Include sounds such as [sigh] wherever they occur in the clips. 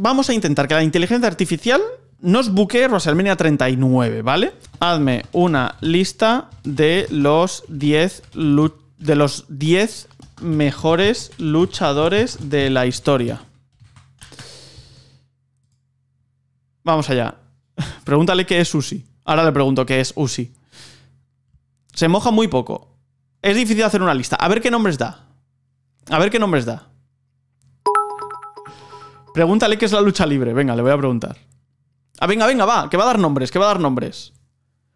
vamos a intentar que la inteligencia artificial nos buque WrestleMania 39, ¿vale? Hazme una lista de los 10 de los 10 mejores luchadores de la historia. Vamos allá. [laughs] Pregúntale qué es Usi. Ahora le pregunto qué es Usi. Se moja muy poco. Es difícil hacer una lista. A ver qué nombres da. A ver qué nombres da. Pregúntale qué es la lucha libre. Venga, le voy a preguntar. Ah, venga, venga, va, que va a dar nombres, que va a dar nombres.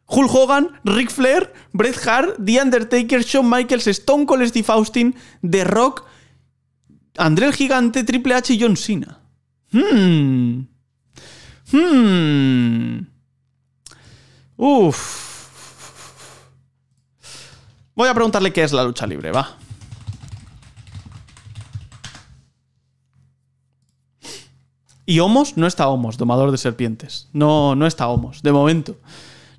Hulk Hogan, Ric Flair, Bret Hart, The Undertaker, Shawn Michaels, Stone Cold Steve Austin, The Rock, André el Gigante, Triple H y John Cena. Hmm. Hmm. Uf. Voy a preguntarle qué es la lucha libre, va. Y Homos no está Homos, domador de serpientes. No, no está Homos, de momento.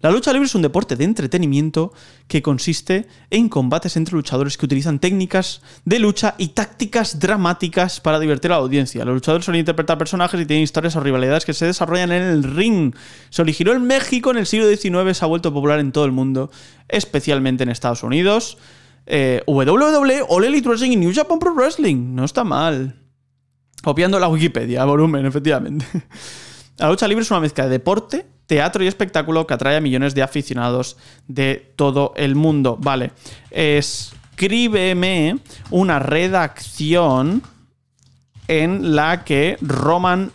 La lucha libre es un deporte de entretenimiento que consiste en combates entre luchadores que utilizan técnicas de lucha y tácticas dramáticas para divertir a la audiencia. Los luchadores suelen interpretar personajes y tienen historias o rivalidades que se desarrollan en el ring. Se originó en México en el siglo XIX, se ha vuelto popular en todo el mundo, especialmente en Estados Unidos. Eh, WWE, All Elite Wrestling y New Japan Pro Wrestling. No está mal. Copiando la Wikipedia, volumen, efectivamente. [laughs] La lucha libre es una mezcla de deporte, teatro y espectáculo que atrae a millones de aficionados de todo el mundo. Vale, escríbeme una redacción en la que Roman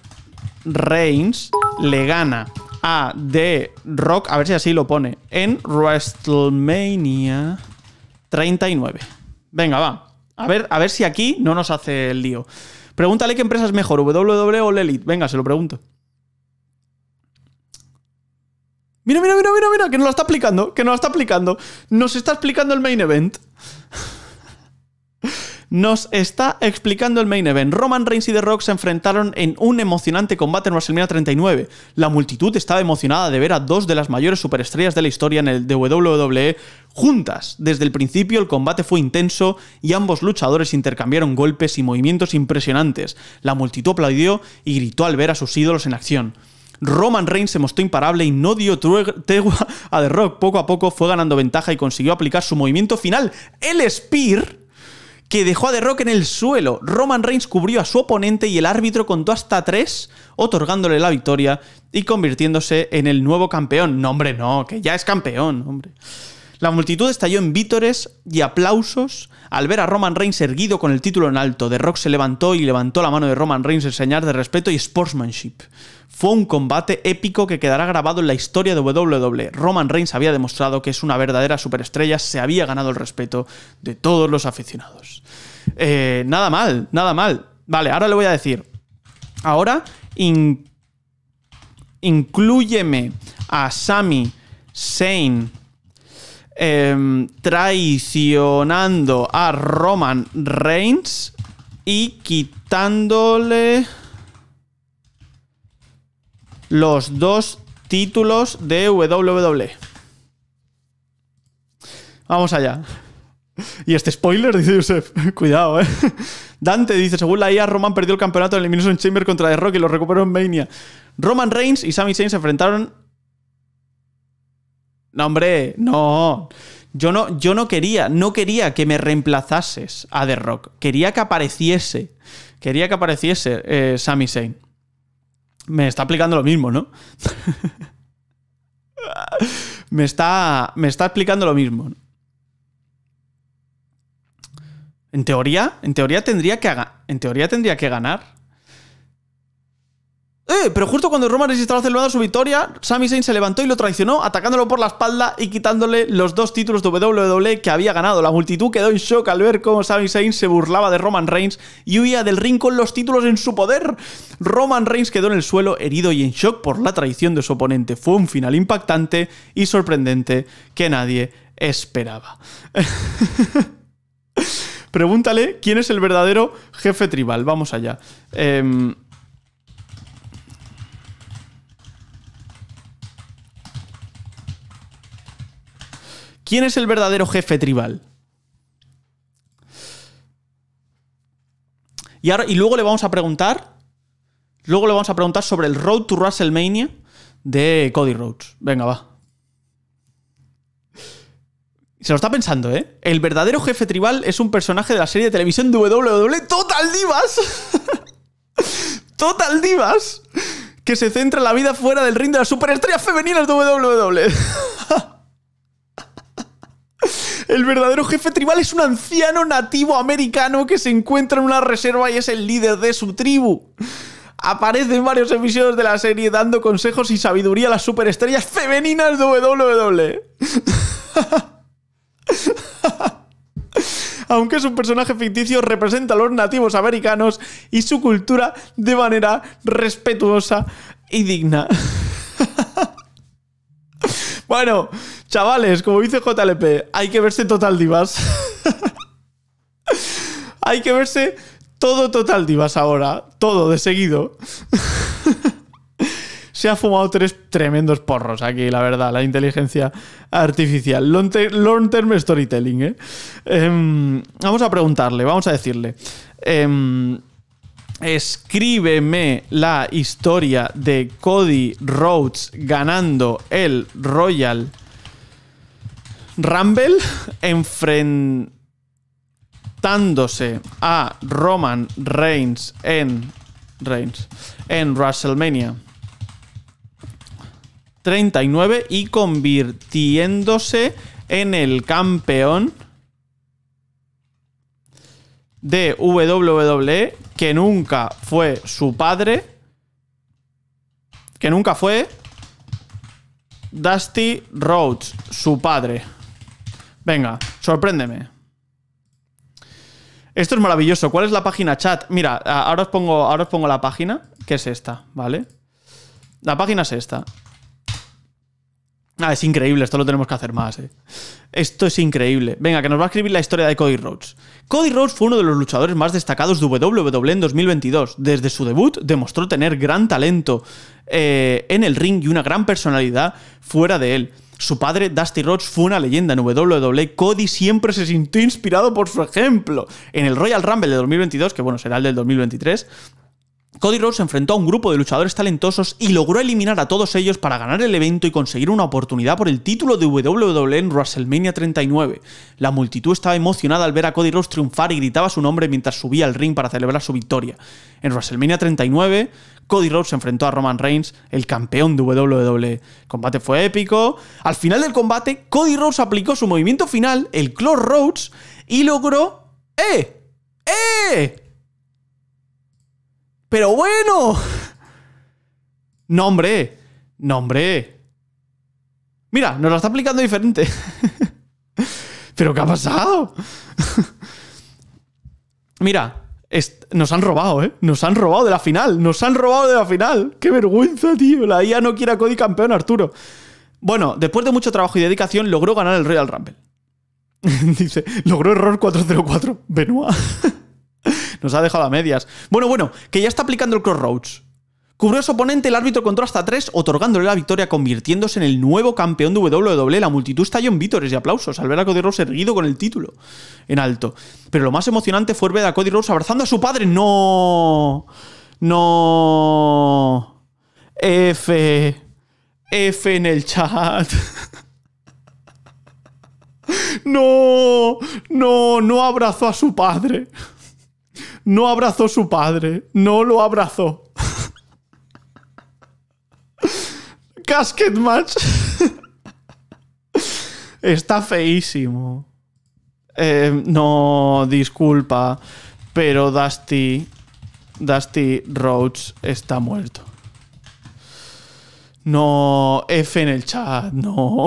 Reigns le gana a The Rock, a ver si así lo pone, en WrestleMania 39. Venga, va. A ver, a ver si aquí no nos hace el lío. Pregúntale qué empresa es mejor, WWE o Lelit. Venga, se lo pregunto. Mira, mira, mira, mira, mira, que nos lo está aplicando, que nos lo está aplicando. Nos está explicando el main event. [laughs] nos está explicando el main event. Roman Reigns y The Rock se enfrentaron en un emocionante combate en WrestleMania 39. La multitud estaba emocionada de ver a dos de las mayores superestrellas de la historia en el WWE juntas. Desde el principio el combate fue intenso y ambos luchadores intercambiaron golpes y movimientos impresionantes. La multitud aplaudió y gritó al ver a sus ídolos en acción. Roman Reigns se mostró imparable y no dio tregua [laughs] a The Rock. Poco a poco fue ganando ventaja y consiguió aplicar su movimiento final, el Spear, que dejó a The Rock en el suelo. Roman Reigns cubrió a su oponente y el árbitro contó hasta tres, otorgándole la victoria y convirtiéndose en el nuevo campeón. No, hombre, no, que ya es campeón, hombre. La multitud estalló en vítores y aplausos al ver a Roman Reigns erguido con el título en alto. The Rock se levantó y levantó la mano de Roman Reigns en señal de respeto y sportsmanship. Fue un combate épico que quedará grabado en la historia de WWE. Roman Reigns había demostrado que es una verdadera superestrella, se había ganado el respeto de todos los aficionados. Eh, nada mal, nada mal. Vale, ahora le voy a decir. Ahora incluyeme a Sami Zayn Em, traicionando a Roman Reigns y quitándole los dos títulos de WWE. Vamos allá. Y este spoiler, dice Joseph. [laughs] Cuidado, eh. Dante dice: según la IA, Roman perdió el campeonato en Elimination Chamber contra The Rock y lo recuperó en Mania. Roman Reigns y Sami Zayn se enfrentaron no, hombre, no. Yo no, yo no quería, no quería que me reemplazases a The Rock. Quería que apareciese. Quería que apareciese eh, Sami Zayn. Me está aplicando lo mismo, ¿no? [laughs] me está. Me está explicando lo mismo. En teoría, en teoría tendría que, en teoría tendría que ganar. Eh, pero justo cuando Roman estaba celebrando su victoria, Sami Zayn se levantó y lo traicionó, atacándolo por la espalda y quitándole los dos títulos de WWE que había ganado. La multitud quedó en shock al ver cómo Sami Zayn se burlaba de Roman Reigns y huía del ring con los títulos en su poder. Roman Reigns quedó en el suelo herido y en shock por la traición de su oponente. Fue un final impactante y sorprendente que nadie esperaba. [laughs] Pregúntale quién es el verdadero jefe tribal. Vamos allá. Eh... ¿Quién es el verdadero jefe tribal? Y, ahora, y luego le vamos a preguntar. Luego le vamos a preguntar sobre el Road to WrestleMania de Cody Rhodes. Venga, va. Se lo está pensando, ¿eh? El verdadero jefe tribal es un personaje de la serie de televisión WWE Total Divas. [laughs] Total Divas. Que se centra en la vida fuera del ring de las superestrellas femeninas de WWE. [laughs] El verdadero jefe tribal es un anciano nativo americano que se encuentra en una reserva y es el líder de su tribu. Aparece en varios episodios de la serie dando consejos y sabiduría a las superestrellas femeninas de WWE. [laughs] aunque es un personaje ficticio, representa a los nativos americanos y su cultura de manera respetuosa y digna. [laughs] Bueno, chavales, como dice JLP, hay que verse Total Divas. [laughs] hay que verse todo Total Divas ahora, todo de seguido. [laughs] Se ha fumado tres tremendos porros aquí, la verdad, la inteligencia artificial. Long, term storytelling, ¿eh? Em, vamos a preguntarle, vamos a decirle. Em, escríbeme la historia de Cody Rhodes ganando el Royal Rumble enfrentándose a Roman Reigns en en WrestleMania 39 y convirtiéndose en el campeón de WWE que nunca fue su padre, que nunca fue Dusty Rhodes, su padre. Venga, sorpréndeme. Esto es maravilloso. ¿Cuál es la página chat? Mira, ahora os pongo, ahora os pongo la página, que es esta, ¿vale? La página es esta. Ah, es increíble, esto lo tenemos que hacer más. ¿eh? Esto es increíble. Venga, que nos va a escribir la historia de Cody Rhodes. Cody Rhodes fue uno de los luchadores más destacados de WWE en 2022. Desde su debut demostró tener gran talento eh, en el ring y una gran personalidad fuera de él. Su padre, Dusty Rhodes, fue una leyenda en WWE. Cody siempre se sintió inspirado por su ejemplo. En el Royal Rumble de 2022, que bueno, será el del 2023, Cody Rhodes enfrentó a un grupo de luchadores talentosos y logró eliminar a todos ellos para ganar el evento y conseguir una oportunidad por el título de WWE en WrestleMania 39. La multitud estaba emocionada al ver a Cody Rhodes triunfar y gritaba su nombre mientras subía al ring para celebrar su victoria. En WrestleMania 39, Cody Rhodes enfrentó a Roman Reigns, el campeón de WWE. El combate fue épico. Al final del combate, Cody Rhodes aplicó su movimiento final, el Clore Rhodes, y logró... ¡Eh! ¡Eh! Pero bueno. No, hombre. No, hombre. Mira, nos lo está aplicando diferente. [laughs] ¿Pero qué ha pasado? [laughs] Mira, nos han robado, ¿eh? Nos han robado de la final. Nos han robado de la final. ¡Qué vergüenza, tío! La IA no quiere a Cody campeón, Arturo. Bueno, después de mucho trabajo y dedicación, logró ganar el Royal Rumble. [laughs] Dice, logró error 404. Benoit nos ha dejado a medias. Bueno, bueno, que ya está aplicando el Crossroads. Cubrió a su oponente, el árbitro contra hasta tres, otorgándole la victoria, convirtiéndose en el nuevo campeón de WWE. La multitud estalló en vítores y aplausos al ver a Cody Rose erguido con el título en alto. Pero lo más emocionante fue ver a Cody Rose abrazando a su padre. ¡No! ¡No! F. F en el chat. [laughs] ¡No! ¡No! ¡No abrazó a su padre! no abrazó su padre, no lo abrazó. [laughs] Casket Match. [laughs] Está feísimo. Eh, no, disculpa, pero Dusty, Dusty Rhodes está muerto. No, F en el chat, no.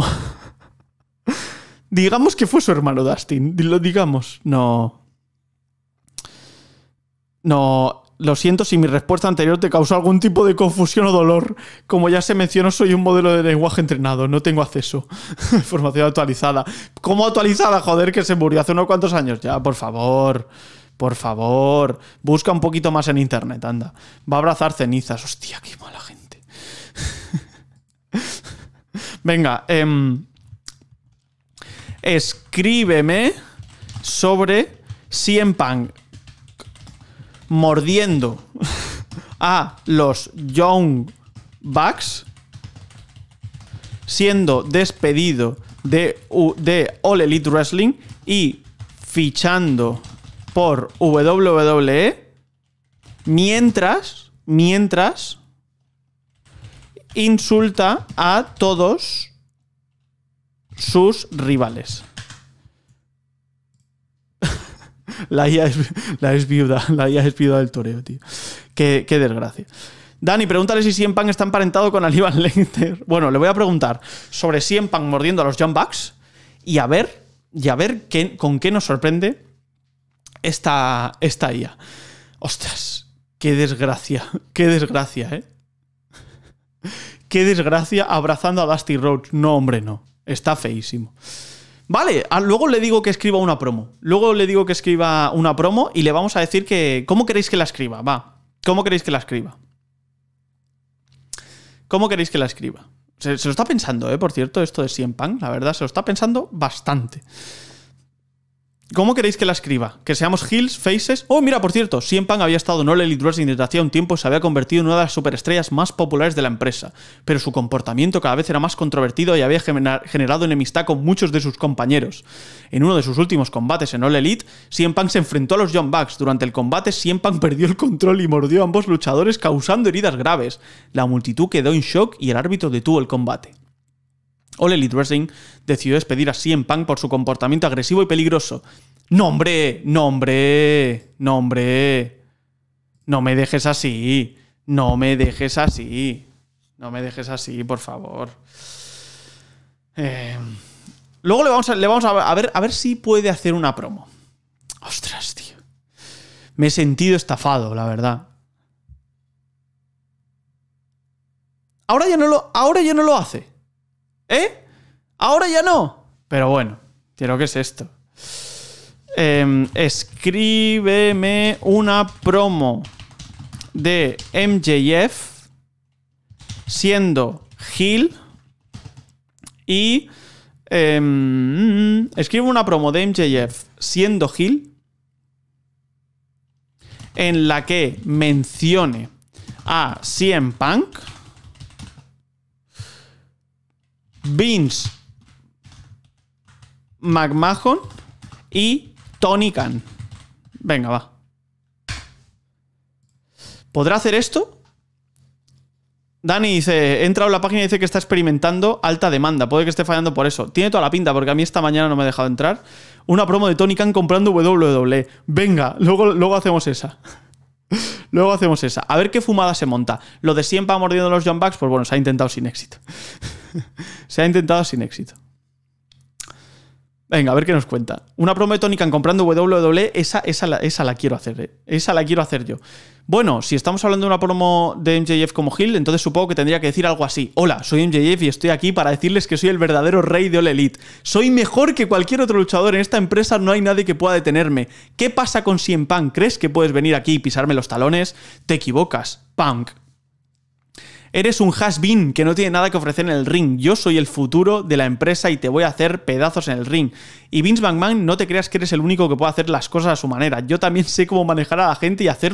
[laughs] digamos que fue su hermano Dusty. lo digamos. No, no, lo siento si mi respuesta anterior te causó algún tipo de confusión o dolor. Como ya se mencionó, soy un modelo de lenguaje entrenado, no tengo acceso. Información [laughs] actualizada. ¿Cómo actualizada? Joder, que se murió hace unos cuantos años. Ya, por favor. Por favor. Busca un poquito más en internet, anda. Va a abrazar cenizas. Hostia, qué mala gente. [laughs] Venga, em, escríbeme sobre CM mordiendo [laughs] a los Young Bucks, siendo despedido de, de All Elite Wrestling y fichando por WWE, mientras, mientras, insulta a todos sus rivales. la IA es, la viuda, [laughs] la IA es del toreo, tío. Qué, desgracia. Dani, pregúntale si Siempan está emparentado con Alivan [laughs] Lenter. Bueno, le voy a preguntar sobre Siempan mordiendo a los Bucks y a ver, y a ver qué, con qué nos sorprende esta, esta IA. Ostras, qué desgracia, [laughs] qué desgracia, ¿eh? Qué desgracia abrazando a Dusty Rhodes. No, hombre, no. Está feísimo. Vale, ah, luego le digo que escriba una promo. Luego le digo que escriba una promo y le vamos a decir que. ¿Cómo queréis que la escriba? Va. ¿Cómo queréis que la escriba? ¿Cómo queréis que la escriba? Se, lo está pensando, ¿eh? Por cierto, esto de 100 Pan, la verdad, se lo está pensando bastante. ¿Cómo queréis que la escriba? ¿Que seamos Hills, Faces? Oh, mira, por cierto, Cien había estado en All Elite Wrestling desde hacía un tiempo y se había convertido en una de las superestrellas más populares de la empresa, pero su comportamiento cada vez era más controvertido y había generado enemistad con muchos de sus compañeros. En uno de sus últimos combates en All Elite, Cien se enfrentó a los John Bucks. Durante el combate, Cien perdió el control y mordió a ambos luchadores causando heridas graves. La multitud quedó en shock y el árbitro detuvo el combate. Ole Wrestling decidió despedir a CM Punk por su comportamiento agresivo y peligroso. Nombre, nombre, nombre. ¡No, me dejes así! ¡No me dejes así! ¡No me dejes así, por favor! Eh, luego le vamos, a, ver, a ver si puede hacer una promo. Ostras, tío. Me he sentido estafado, la verdad. Ahora ya no lo, ahora ya no lo hace. ¿Eh? Ahora ya no. Pero bueno, quiero que es esto. Em, escríbeme una promo de MJF siendo Gil y em, Escribo escribe una promo de MJF siendo Gil en la que mencione a CM Punk Beans McMahon y Tony Khan. Venga, va. ¿Podrá hacer esto? Dani dice, he entrado en la página y dice que está experimentando alta demanda. Puede que esté fallando por eso. Tiene toda la pinta, porque a mí esta mañana no me ha dejado entrar. Una promo de Tony Khan comprando WWE. Venga, luego, luego hacemos esa. Luego hacemos esa. A ver qué fumada se monta. Lo de siempre mordiendo los John pues bueno, se ha intentado sin éxito. [laughs] se ha intentado sin éxito. Venga, a ver qué nos cuenta. Una promo de comprando WWE, esa, esa, la, la quiero hacer, ¿eh? Esa la quiero hacer yo. Bueno, si estamos hablando de una promo de MJF como Hill, entonces supongo que tendría que decir algo así. Hola, soy MJF y estoy aquí para decirles que soy el verdadero rey de All Elite. Soy mejor que cualquier otro luchador en esta empresa, no hay nadie que pueda detenerme. ¿Qué pasa con Cien Punk? ¿Crees que puedes venir aquí y pisarme los talones? Te equivocas, Punk. Eres un has-been que no tiene nada que ofrecer en el ring. Yo soy el futuro de la empresa y te voy a hacer pedazos en el ring. Y Vince McMahon, no te creas que eres el único que puede hacer las cosas a su manera. Yo también sé cómo manejar a la gente y hacer,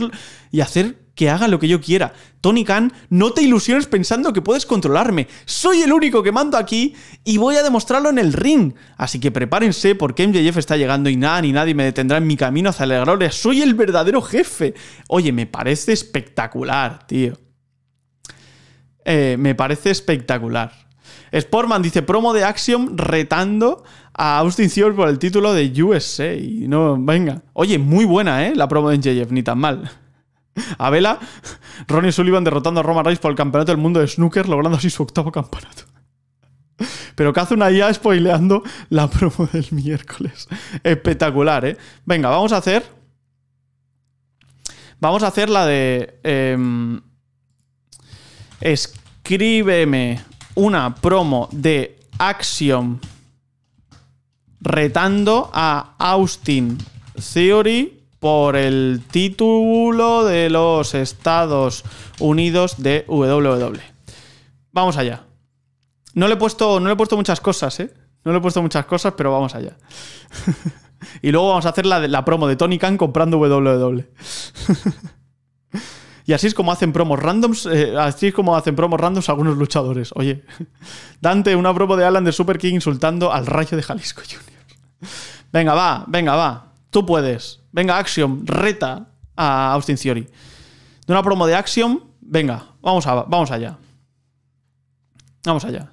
y hacer que haga lo que yo quiera. Tony Khan, no te ilusiones pensando que puedes controlarme. Soy el único que mando aquí y voy a demostrarlo en el ring. Así que prepárense porque MJF está llegando y nada ni nadie me detendrá en mi camino hacia la gloria. Soy el verdadero jefe. Oye, me parece espectacular, tío. Eh, me parece espectacular. Sportman dice promo de Axiom retando a Austin Theory por el título de USA. no, venga. Oye, muy buena, ¿eh? La promo de NJF, ni tan mal. [laughs] A Ronnie Sullivan derrotando a Roman Reigns por el campeonato del mundo de snooker, logrando así su octavo campeonato. [laughs] Pero una ya spoileando la promo del miércoles. Espectacular, ¿eh? Venga, vamos a hacer. Vamos a hacer la de. Eh, es escríbeme una promo de Axiom retando a Austin Theory por el título de los Estados Unidos de WWE. Vamos allá. No le he puesto, no he puesto muchas cosas, ¿eh? No le he puesto muchas cosas, pero vamos allá. [laughs] y luego vamos a hacer la, promo de Tony Khan comprando WWE. [laughs] Y así es como hacen promos randoms, eh, así es como hacen promos randoms algunos luchadores. Oye, [laughs] Dante, una promo de Alan de Super King insultando al rayo de Jalisco Junior. Venga, va, venga, va. Tú puedes. Venga, Axiom, reta a Austin Theory. De una promo de Axiom, venga, vamos, a, vamos allá. Vamos allá.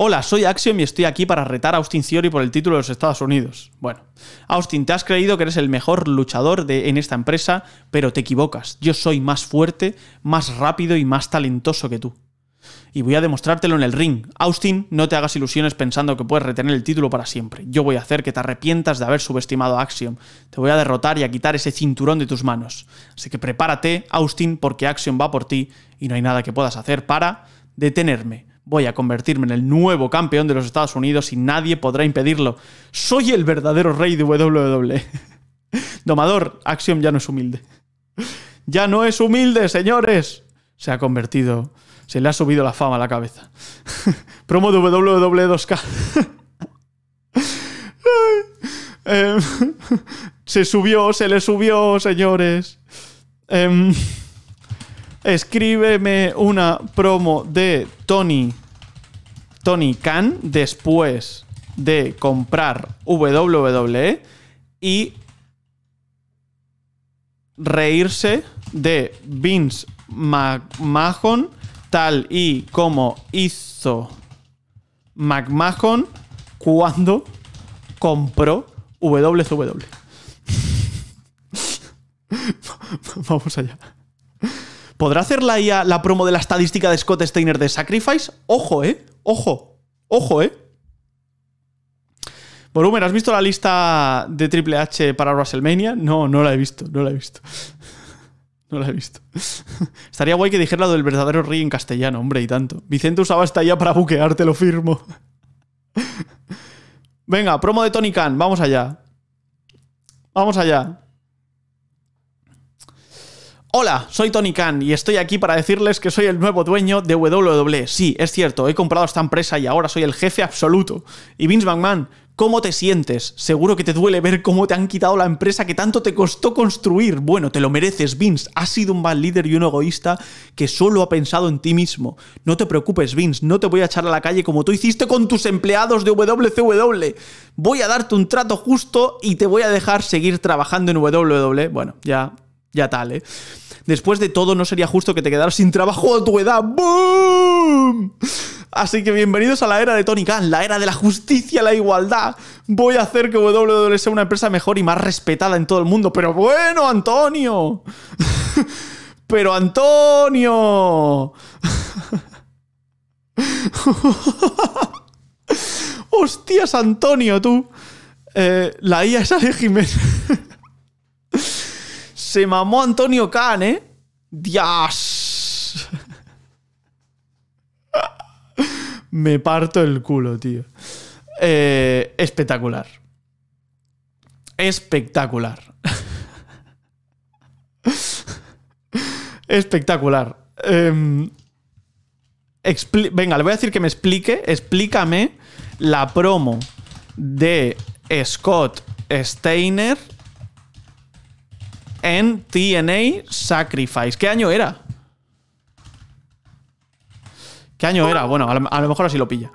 Hola, soy Axiom y estoy aquí para retar a Austin Ciori por el título de los Estados Unidos. Bueno, Austin, te has creído que eres el mejor luchador de, en esta empresa, pero te equivocas. Yo soy más fuerte, más rápido y más talentoso que tú. Y voy a demostrártelo en el ring. Austin, no te hagas ilusiones pensando que puedes retener el título para siempre. Yo voy a hacer que te arrepientas de haber subestimado a Axiom. Te voy a derrotar y a quitar ese cinturón de tus manos. Así que prepárate, Austin, porque Axiom va por ti y no hay nada que puedas hacer para detenerme. Voy a convertirme en el nuevo campeón de los Estados Unidos y nadie podrá impedirlo. Soy el verdadero rey de WWE. [laughs] Domador, Axiom ya no es humilde. Ya no es humilde, señores. Se ha convertido, se le ha subido la fama a la cabeza. [laughs] Promo de WWE2K. [laughs] Em, se subió, se le subió, señores. Eh, escríbeme una promo de Tony, Tony Khan después de comprar WWE y reírse de Vince McMahon tal y como hizo McMahon cuando compró WWE. [laughs] Vamos allá. ¿Podrá hacer la la promo de la estadística de Scott Steiner de Sacrifice? Ojo, ¿eh? Ojo, ojo, ¿eh? Volumen, ¿has visto la lista de Triple H para WrestleMania? No, no la he visto, no la he visto. [laughs] No la he visto. [laughs] Estaría guay que dijera lo del verdadero rey en castellano, hombre, y tanto. Vicente usaba esta ya para buquearte, lo firmo. [laughs] Venga, promo de Tony Khan, vamos allá. Vamos allá. Hola, soy Tony Khan y estoy aquí para decirles que soy el nuevo dueño de WWE. Sí, es cierto, he comprado esta empresa y ahora soy el jefe absoluto. Y Vince McMahon, ¿Cómo te sientes? Seguro que te duele ver cómo te han quitado la empresa que tanto te costó construir. Bueno, te lo mereces, Vince. Has sido un mal líder y un egoísta que solo ha pensado en ti mismo. No te preocupes, Vince. No te voy a echar a la calle como tú hiciste con tus empleados de WCW. E. Voy a darte un trato justo y te voy a dejar seguir trabajando en WWE. Bueno, ya ya tal, ¿eh? Después de todo, no sería justo que te quedaras sin trabajo a tu edad. ¡Boom! Así que bienvenidos a la era de Tony Khan, la era de la justicia, la igualdad. Voy a hacer que WWE sea una empresa mejor y más respetada en todo el mundo. Pero bueno, Antonio. [laughs] Pero Antonio. [laughs] Hostias, Antonio, tú. Eh, la IA es Ale Jiménez. [laughs] Se mamó Antonio Khan, ¿eh? Dios. Me parto el culo, tío. Eh, espectacular. Espectacular. espectacular. Em, venga, le voy a decir que me explique. Explícame la promo de Scott Steiner en TNA Sacrifice. ¿Qué año era? ¿Qué año era? Bueno, a lo, mejor así lo pilla.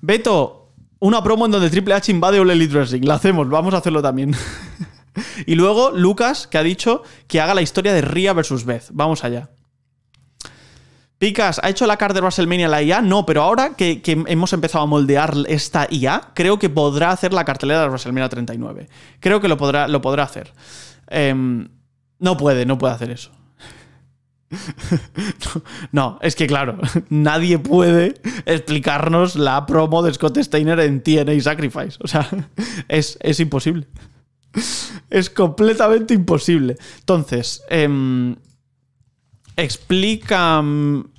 Beto, una promo en donde Triple H invade un Elite La hacemos, vamos a hacerlo también. [laughs] y luego Lucas, que ha dicho que haga la historia de Ria versus Beth. Vamos allá. Picas, ¿ha hecho la carta de WrestleMania la IA? No, pero ahora que, hemos empezado a moldear esta IA, creo que podrá hacer la cartelera de WrestleMania 39. Creo que lo podrá, lo podrá hacer. Em, no puede, no puede hacer eso. [laughs] No, es que claro, nadie puede explicarnos la promo de Scott Steiner en TNA Sacrifice. O sea, es, imposible. Es completamente imposible. Entonces, em, Explícame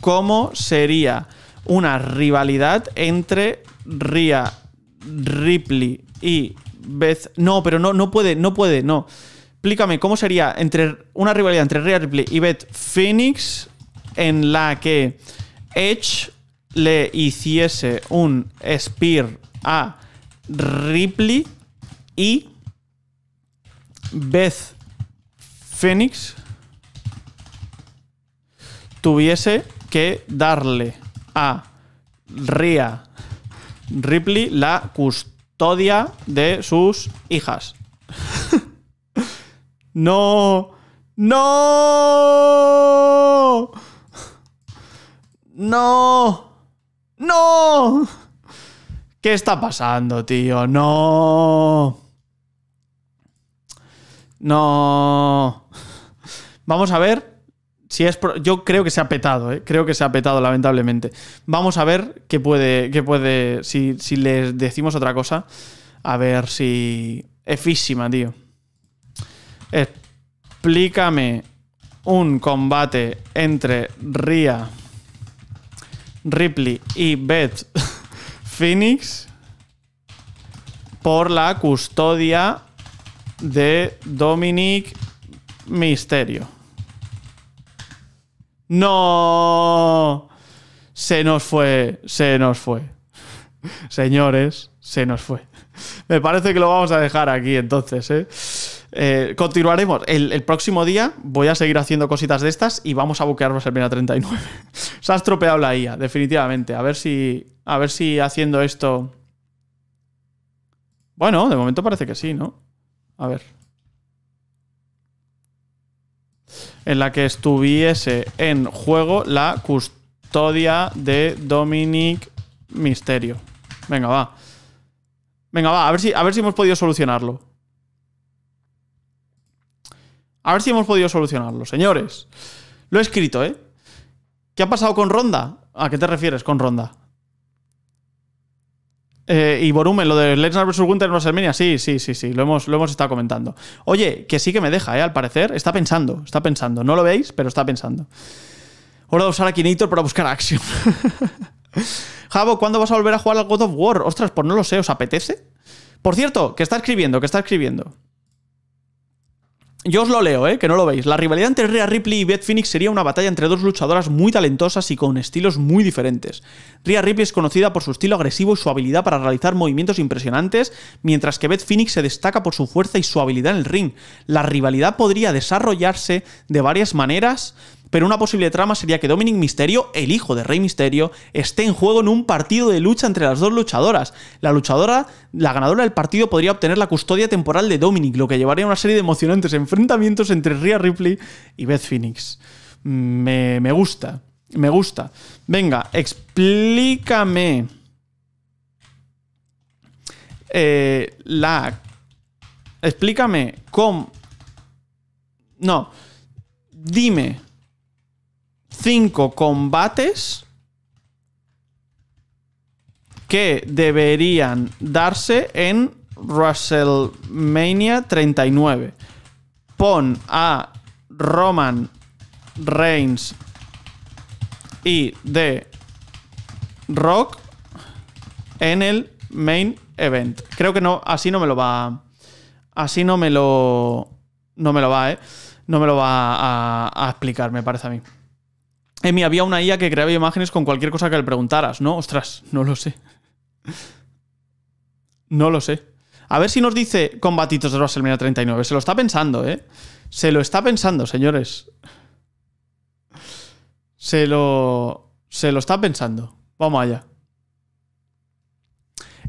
cómo sería una rivalidad entre Ria Ripley y Beth. No, pero no, no puede, no puede, no. Explícame, ¿cómo sería entre una rivalidad entre Ria Ripley y Beth Phoenix en la que Edge le hiciese un spear a Ripley y Beth Phoenix tuviese que darle a Rhea Ripley la custodia de sus hijas. [laughs] no. No. No. No. ¿Qué está pasando, tío? No. No. Vamos a ver yo creo que se ha petado, ¿eh? creo que se ha petado lamentablemente. Vamos a ver qué puede, qué puede si, les decimos otra cosa, a ver si... Efísima, tío. Explícame un combate entre Ria, Ripley y Beth [laughs] Phoenix por la custodia de Dominic Misterio. No. Se nos fue, se nos fue. Señores, se nos fue. Me parece que lo vamos a dejar aquí entonces, ¿eh? eh continuaremos. El, próximo día voy a seguir haciendo cositas de estas y vamos a buquearnos el Mena 39. [laughs] Se ha estropeado la IA, definitivamente. A ver si. A ver si haciendo esto. Bueno, de momento parece que sí, ¿no? A ver. en la que estuviese en juego la custodia de Dominic Misterio. Venga, va. Venga, va, a ver si, a ver si hemos podido solucionarlo. A ver si hemos podido solucionarlo, señores. Lo he escrito, ¿eh? ¿Qué ha pasado con Ronda? ¿A qué te refieres con Ronda? Eh, y volumen, lo de Lesnar vs. Winter en WrestleMania, sí, sí, sí, sí, lo hemos, lo hemos estado comentando. Oye, que sí que me deja, ¿eh? al parecer, está pensando, está pensando. No lo veis, pero está pensando. Hora de usar a para buscar acción. [laughs] Jabo, ¿cuándo vas a volver a jugar al God of War? Ostras, pues no lo sé, ¿os apetece? Por cierto, que está escribiendo, que está escribiendo. Yo os lo leo, ¿eh? que no lo veis. La rivalidad entre Rhea Ripley y Beth Phoenix sería una batalla entre dos luchadoras muy talentosas y con estilos muy diferentes. Rhea Ripley es conocida por su estilo agresivo y su habilidad para realizar movimientos impresionantes, mientras que Beth Phoenix se destaca por su fuerza y su habilidad en el ring. La rivalidad podría desarrollarse de varias maneras pero una posible trama sería que Dominic Misterio, el hijo de Rey Misterio, esté en juego en un partido de lucha entre las dos luchadoras. La luchadora, la ganadora del partido, podría obtener la custodia temporal de Dominic, lo que llevaría a una serie de emocionantes enfrentamientos entre Rhea Ripley y Beth Phoenix. Me, gusta, me gusta. Venga, explícame. Eh, la. Explícame cómo. No. Dime 5 combates que deberían darse en WrestleMania 39. Pon a Roman Reigns y The Rock en el main event. Creo que no, así no me lo va. Así no me lo. No me lo va, ¿eh? No me lo va a, a explicar, me parece a mí. Emi, había una IA que creaba imágenes con cualquier cosa que le preguntaras, ¿no? Ostras, no lo sé. No lo sé. A ver si nos dice combatitos de WrestleMania 39. Se lo está pensando, ¿eh? Se lo está pensando, señores. Se lo. Se lo está pensando. Vamos allá.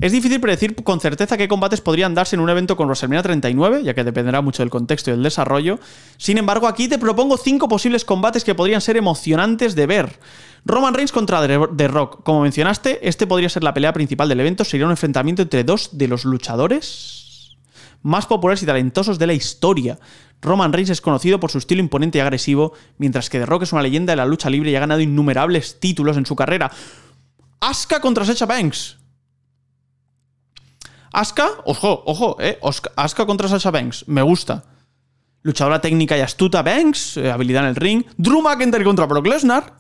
Es difícil predecir con certeza qué combates podrían darse en un evento con WrestleMania 39, ya que dependerá mucho del contexto y del desarrollo. Sin embargo, aquí te propongo cinco posibles combates que podrían ser emocionantes de ver. Roman Reigns contra The Rock. Como mencionaste, este podría ser la pelea principal del evento. Sería un enfrentamiento entre dos de los luchadores más populares y talentosos de la historia. Roman Reigns es conocido por su estilo imponente y agresivo, mientras que The Rock es una leyenda de la lucha libre y ha ganado innumerables títulos en su carrera. Asuka contra Sasha Banks. Aska, ojo, ojo, eh, Aska contra Sasha Banks, me gusta. Luchadora técnica y astuta Banks, eh, habilidad en el ring. Drew McIntyre contra Brock Lesnar,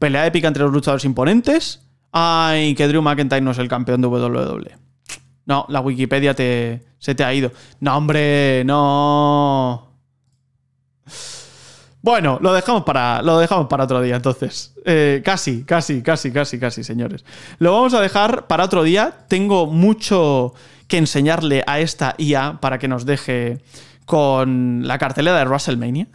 pelea épica entre los luchadores imponentes. Ay, que Drew McIntyre no es el campeón de WWE. No, la Wikipedia te, se te ha ido. No, hombre, no. Bueno, lo dejamos para, lo dejamos para otro día, entonces. Eh, casi, casi, casi, casi, casi, señores. Lo vamos a dejar para otro día. Tengo mucho que enseñarle a esta IA para que nos deje con la cartelera de WrestleMania.